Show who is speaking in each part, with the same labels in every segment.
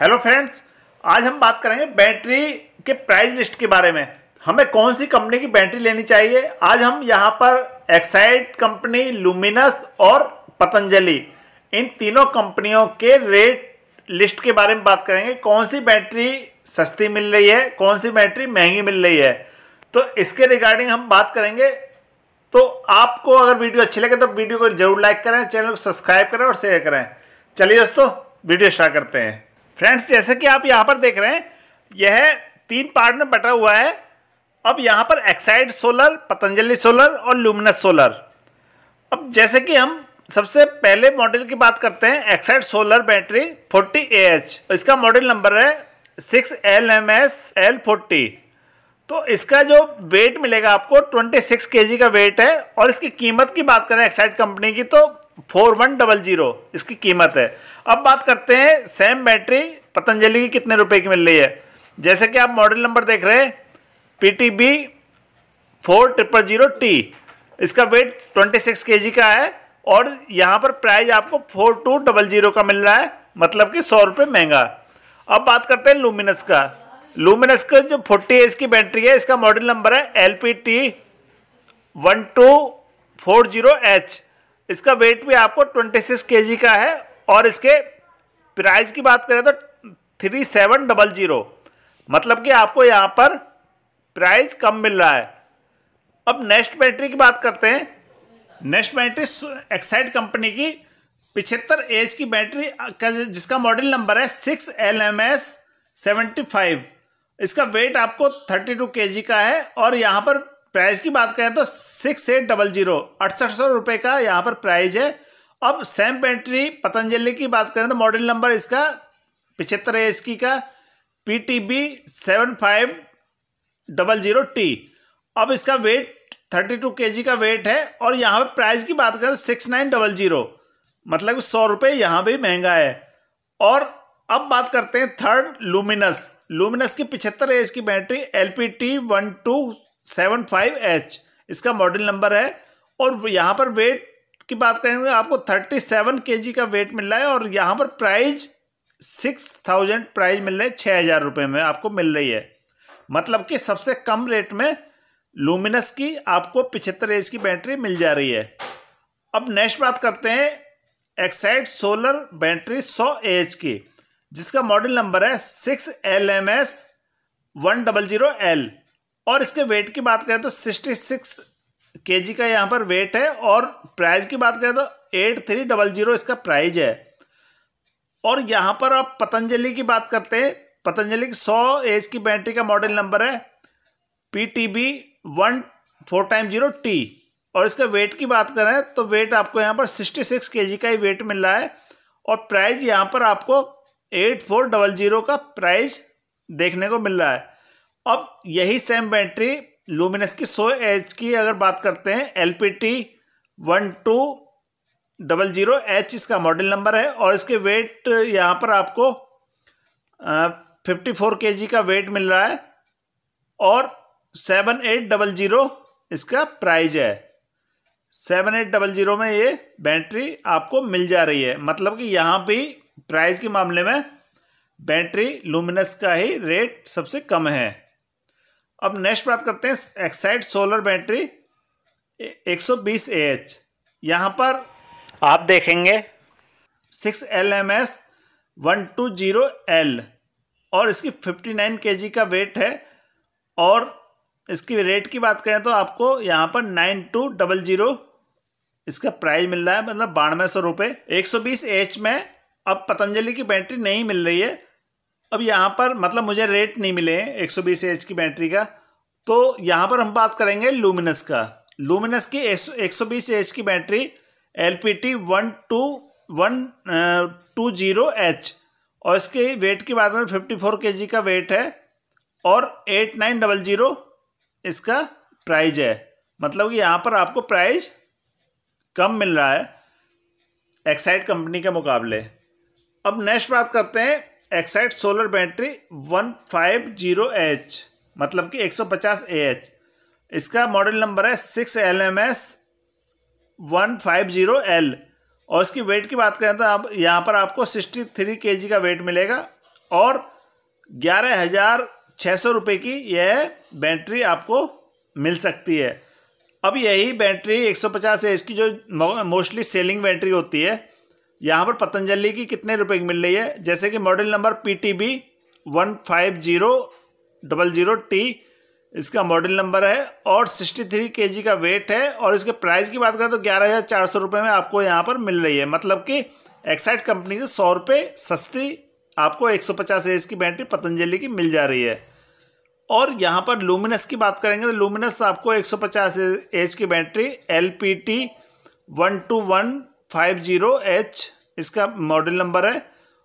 Speaker 1: Hello friends आज हम बात करेंगे बैटरी के प्राइस लिस्ट के बारे में हमें कौन सी कंपनी की बैटरी लेनी चाहिए आज हम यहाँ पर एक्साइड कंपनी लुमिनस और पतंजलि इन तीनों कंपनियों के रेट लिस्ट के बारे में बात करेंगे कौन सी बैटरी सस्ती मिल रही है कौन सी बैटरी महंगी मिल रही है तो इसके रिगार्डिंग हम बात करेंगे तो आपको अगर वीडियो अच्छी लगे तो वीडियो को जरूर लाइक करें चैनल को सब्सक्राइब करें और शेयर करें चलिए दोस्तों वीडियो स्टार्ट करते हैं फ्रेंड्स जैसे कि आप यहाँ पर देख रहे हैं यह तीन पार्ट में बटा हुआ है अब यहाँ पर एक्साइड सोलर पतंजलि सोलर और लुमिनस सोलर अब जैसे कि हम सबसे पहले मॉडल की बात करते हैं एक्साइड सोलर बैटरी 40 एच इसका मॉडल नंबर है six L M S L forty तो इसका जो वेट मिलेगा आपको 26 केजी का वेट है और इसकी कीमत की बात करें एक्साइड कंपनी की तो फोर वन डबल जीरो इसकी कीमत है अब बात करते हैं सेम बैटरी पतंजलि की कितने रुपए की मिल रही है जैसे कि आप मॉडल नंबर देख रहे हैं P T B four triple zero T इसका weight twenty six K G का है और यहाँ पर प्राइस आपको फोर टू डबल जीरो का मिल रहा है मतलब कि सौ रुपये महंगा अब बात करते हैं लूमिनस का लूमिनस का जो फोर्टी एच की बैटरी है इसका मॉडल नंबर है L P T one two four zero H इसका वेट भी आपको 26 सिक्स का है और इसके प्राइस की बात करें तो थ्री सेवन डबल जीरो मतलब कि आपको यहाँ पर प्राइस कम मिल रहा है अब नेक्स्ट बैटरी की बात करते हैं नेक्स्ट बैटरी एक्साइड कंपनी की पिछहत्तर एच की बैटरी का जिसका मॉडल नंबर है six L M S seventy five इसका वेट आपको थर्टी टू के जी का है और यहाँ पर प्राइस की बात करें तो सिक्स एट डबल जीरो अड़सठ सौ रुपये का यहाँ पर प्राइस है अब सैम पेंट्री पतंजलि की बात करें तो मॉडल नंबर इसका पिछहत्तर एच की का P T B seven five double zero T अब इसका weight thirty two K G का वेट है और यहाँ पर प्राइस की बात करें तो सिक्स नाइन डबल जीरो मतलब सौ रुपये यहाँ भी महंगा है और अब बात करते हैं थर्ड लूमिनस लूमिनस की पिछहत्तर एच की battery L P T one two seven five H इसका मॉडल नंबर है और यहाँ पर वेट की बात करेंगे आपको थर्टी सेवन के जी का वेट मिल रहा है और यहाँ पर प्राइज सिक्स थाउजेंड प्राइज मिल रहे है छः हज़ार रुपये में आपको मिल रही है मतलब कि सबसे कम रेट में लूमिनस की आपको पिछहत्तर एच की बैटरी मिल जा रही है अब नेक्स्ट बात करते हैं एक्साइड सोलर बैटरी सौ एच की जिसका मॉडल नंबर है six L M S one double zero L और इसके वेट की बात करें तो सिक्सटी सिक्स के जी का यहाँ पर वेट है और प्राइस की बात करें तो एट थ्री डबल जीरो इसका प्राइज है और यहाँ पर आप पतंजलि की बात करते हैं पतंजलि की सौ एज की बैटरी का मॉडल नंबर है P T B one four time zero T और इसका वेट की बात करें तो वेट आपको यहाँ पर सिक्सटी सिक्स के जी का ही वेट मिल रहा है और प्राइस यहाँ पर आपको एट फोर डबल जीरो का प्राइस देखने को मिल रहा है अब यही सेम बैटरी लूमिनस की सो एच की अगर बात करते हैं L P T one two double zero H इसका मॉडल नंबर है और इसके वेट यहाँ पर आपको फिफ्टी फोर के जी का वेट मिल रहा है और सेवन एट डबल जीरो इसका प्राइज है सेवन एट डबल जीरो में ये बैटरी आपको मिल जा रही है मतलब कि यहाँ भी प्राइस के मामले में बैटरी लुमिनस का ही रेट सबसे कम है अब नेक्स्ट बात करते हैं एक्साइड सोलर बैटरी 120 सौ बीस एच यहाँ पर आप देखेंगे six L M S one two zero L और इसकी फिफ्टी नाइन के जी का वेट है और इसकी रेट की बात करें तो आपको यहाँ पर नाइन टू डबल जीरो इसका प्राइस मिल रहा है मतलब बानवे सौ रुपये एक सौ बीस एच में अब पतंजलि की बैटरी नहीं मिल रही है अब यहाँ पर मतलब मुझे रेट नहीं मिले हैं एक सौ बीस एच की बैटरी का तो यहाँ पर हम बात करेंगे लूमिनस का लूमिनस की एक सौ बीस एच की battery L P T one two one two zero H और इसके वेट की बात करें फिफ्टी फोर के जी का वेट है और एट नाइन डबल जीरो इसका प्राइज है मतलब कि यहाँ पर आपको प्राइज कम मिल रहा है एक्साइड कंपनी के मुकाबले अब नेक्स्ट बात करते हैं Exide solar battery one five zero H मतलब कि 150 AH. इसका मॉडल नंबर है six L M S one five zero L और इसकी वेट की बात करें तो आप यहाँ पर आपको सिक्सटी थ्री के जी का वेट मिलेगा और ग्यारह हज़ार छः सौ रुपये की यह बैटरी आपको मिल सकती है अब यही बैटरी 150 एच की जो मोस्टली सेलिंग बैटरी होती है यहाँ पर पतंजलि की कितने रुपए की मिल रही है जैसे कि model number P T B one five zero double zero T इसका मॉडल नंबर है और सिक्सटी थ्री के जी का वेट है और इसके प्राइस की बात करें तो ग्यारह हज़ार चार सौ रुपये में आपको यहाँ पर मिल रही है मतलब कि एक्साइड कंपनी से सौ रुपये सस्ती आपको एक सौ पचास एच की बैटरी पतंजलि की मिल जा रही है और यहाँ पर लूमिनस की बात करेंगे तो लूमिनस आपको एक सौ पचास एच की battery L P T one two one five zero H इसका मॉडल नंबर है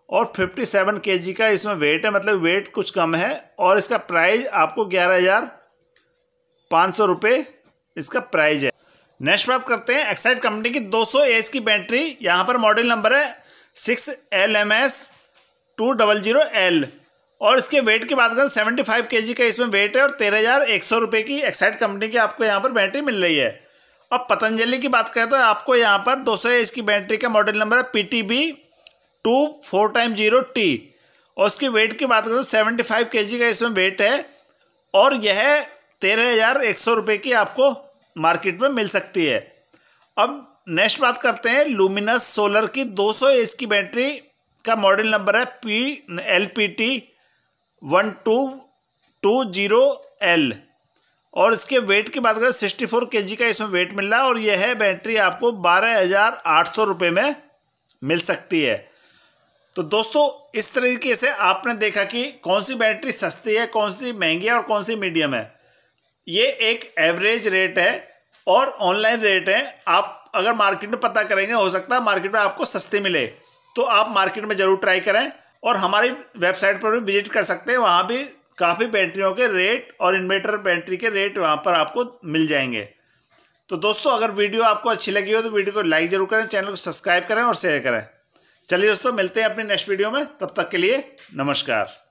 Speaker 1: और 57 सेवन का इसमें वेट है मतलब वेट कुछ कम है और इसका प्राइस आपको ग्यारह हज़ार पाँच सौ रुपये इसका प्राइस है नेक्स्ट बात करते हैं एक्साइड कंपनी की 200 सौ एस की बैटरी यहाँ पर मॉडल नंबर है six L M S two double zero L और इसके वेट की बात करें सेवेंटी फाइव के जी का इसमें वेट है और तेरह हज़ार एक सौ रुपये की एक्साइड कंपनी की आपको यहाँ पर बैटरी मिल रही है अब पतंजलि की बात करें तो आपको यहाँ पर दो सौ एस की बैटरी का मॉडल नंबर है P T B two four time zero T और उसकी वेट की बात करें तो सेवेंटी फाइव के का इसमें वेट है और यह तेरह हज़ार एक सौ रुपये की आपको मार्केट में मिल सकती है अब नेक्स्ट बात करते हैं लूमिनस सोलर की 200 सौ की बैटरी का मॉडल नंबर है P L P T one two two zero L और इसके वेट की बात करें सिक्सटी फोर के का इसमें वेट मिल रहा है और यह है बैटरी आपको बारह हज़ार आठ सौ रुपये में मिल सकती है तो दोस्तों इस तरीके से आपने देखा कि कौन सी बैटरी सस्ती है कौन सी महंगी है और कौन सी मीडियम है ये एक एवरेज रेट है और ऑनलाइन रेट है आप अगर मार्केट में पता करेंगे हो सकता है मार्केट में आपको सस्ती मिले तो आप मार्केट में ज़रूर ट्राई करें और हमारी वेबसाइट पर भी विजिट कर सकते हैं वहाँ भी काफ़ी बैटरियों के रेट और इन्वेटर बैटरी के रेट वहाँ पर आपको मिल जाएंगे तो दोस्तों अगर वीडियो आपको अच्छी लगी हो तो वीडियो को लाइक ज़रूर करें चैनल को सब्सक्राइब करें और शेयर करें चलिए दोस्तों मिलते हैं अपने नेक्स्ट वीडियो में तब तक के लिए नमस्कार